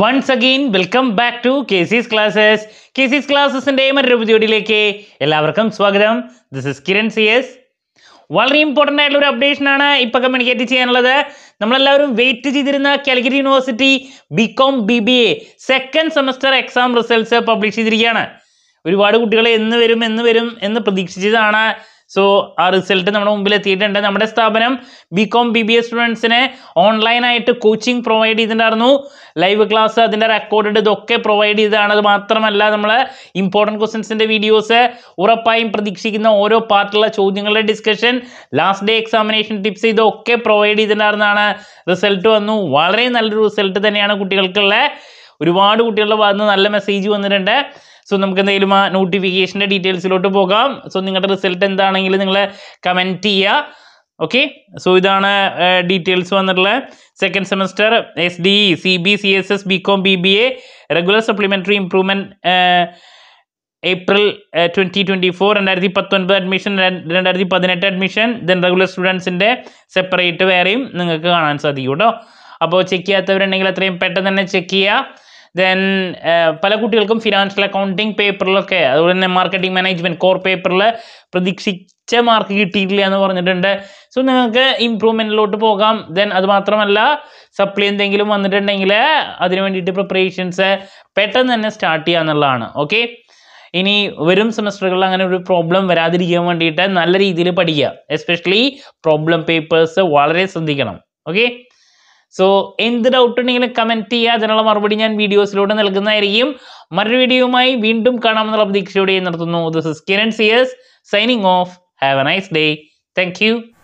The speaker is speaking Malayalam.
once again welcome back to K S classes K S ക്ലാസ്സസിൻ്റെ മറ്റൊരു പുതിയോടിയിലേക്ക് എല്ലാവർക്കും സ്വാഗതം this is Kiran C S വളരെ ഇമ്പോർട്ടൻ്റ് ആയിട്ടുള്ള ഒരു അപ്ഡേഷനാണ് ഇപ്പോൾ കമ്മ്യൂണിക്കേറ്റ് ചെയ്യാനുള്ളത് നമ്മളെല്ലാവരും വെയിറ്റ് ചെയ്തിരുന്ന Calicut university B com B B A second semester exam results publish ചെയ്തിരിക്കുകയാണ് ഒരുപാട് കുട്ടികൾ എന്ന് വരും എന്ന് വരും എന്ന് പ്രതീക്ഷിച്ചതാണ് സോ ആ റിസൾട്ട് നമ്മുടെ മുമ്പിൽ എത്തിയിട്ടുണ്ട് നമ്മുടെ സ്ഥാപനം B com B B S സ്റ്റുഡൻസിനെ ഓൺലൈനായിട്ട് കോച്ചിങ് പ്രൊവൈഡ് ചെയ്തിട്ടുണ്ടായിരുന്നു ലൈവ് ക്ലാസ് അതിൻ്റെ റെക്കോർഡ് ഇതൊക്കെ പ്രൊവൈഡ് ചെയ്തതാണ് അത് മാത്രമല്ല നമ്മൾ ഇമ്പോർട്ടൻറ്റ് ക്വസ്റ്റൻസിൻ്റെ വീഡിയോസ് ഉറപ്പായും പ്രതീക്ഷിക്കുന്ന ഓരോ പാർട്ടിലുള്ള ചോദ്യങ്ങളുടെ discussion last day examination tips ഇതൊക്കെ പ്രൊവൈഡ് ചെയ്തിട്ടുണ്ടായിരുന്നതാണ് റിസൾട്ട് വന്നു വളരെ നല്ലൊരു റിസൾട്ട് തന്നെയാണ് കുട്ടികൾക്കുള്ള ഒരുപാട് കുട്ടികളുടെ ഭാഗത്ത് നല്ല മെസ്സേജ് വന്നിട്ടുണ്ട് സോ നമുക്ക് എന്തെങ്കിലും ആ നോട്ടിഫിക്കേഷൻ്റെ ഡീറ്റെയിൽസിലോട്ട് പോകാം സോ നിങ്ങളുടെ റിസൾട്ട് എന്താണെങ്കിലും നിങ്ങൾ കമൻറ്റ് ചെയ്യുക ഓക്കെ സോ ഇതാണ് ഡീറ്റെയിൽസ് വന്നിട്ടുള്ള second semester S D E C B C S S B com B B A regular supplementary improvement April twenty twenty four രണ്ടായിരത്തി പത്തൊൻപത് അഡ്മിഷൻ രണ്ടായിരത്തി പതിനെട്ട് അഡ്മിഷൻ ദെൻ റെഗുലർ സ്റ്റുഡൻസിൻ്റെ സെപ്പറേറ്റ് വേറെയും നിങ്ങൾക്ക് കാണാൻ സാധിക്കും കേട്ടോ അപ്പോൾ ചെക്ക് ചെയ്യാത്തവരുണ്ടെങ്കിൽ അത്രയും പെട്ടെന്ന് തന്നെ ചെക്ക് ചെയ്യുക ദെൻ പല കുട്ടികൾക്കും ഫിനാൻഷ്യൽ അക്കൗണ്ടിങ് പേപ്പറിലൊക്കെ അതുപോലെ തന്നെ മാർക്കറ്റിംഗ് മാനേജ്മെൻറ്റ് കോർ പേപ്പറിൽ പ്രതീക്ഷിച്ച മാർക്ക് കിട്ടിയിട്ടില്ല എന്ന് പറഞ്ഞിട്ടുണ്ട് സോ നിങ്ങൾക്ക് ഇമ്പ്രൂവ്മെൻറ്റിലോട്ട് പോകാം ദെൻ അത് മാത്രമല്ല സപ്ലി എന്തെങ്കിലും വന്നിട്ടുണ്ടെങ്കിൽ അതിന് വേണ്ടിയിട്ട് പ്രിപ്പറേഷൻസ് പെട്ടെന്ന് തന്നെ സ്റ്റാർട്ട് ചെയ്യുക എന്നുള്ളതാണ് ഓക്കെ ഇനി വരും സെമസ്റ്ററുകളിൽ അങ്ങനെ ഒരു പ്രോബ്ലം വരാതിരിക്കാൻ വേണ്ടിയിട്ട് നല്ല രീതിയിൽ പഠിക്കുക എസ്പെഷ്യലി പ്രോബ്ലം പേപ്പേഴ്സ് വളരെ ശ്രദ്ധിക്കണം ഓക്കെ സോ എന്ത് ഡൗട്ട് ഉണ്ടെങ്കിലും കമൻറ്റ് ചെയ്യുക അതിനുള്ള മറുപടി ഞാൻ വീഡിയോസിലൂടെ നൽകുന്നതായിരിക്കും മറ്റൊരു വീഡിയോയുമായി വീണ്ടും കാണാമെന്നുള്ള പ്രതീക്ഷയോടെ നിർത്തുന്നു ദിസ് ഇസ് കിരൺ സിയേഴ്സ് signing off have a nice day thank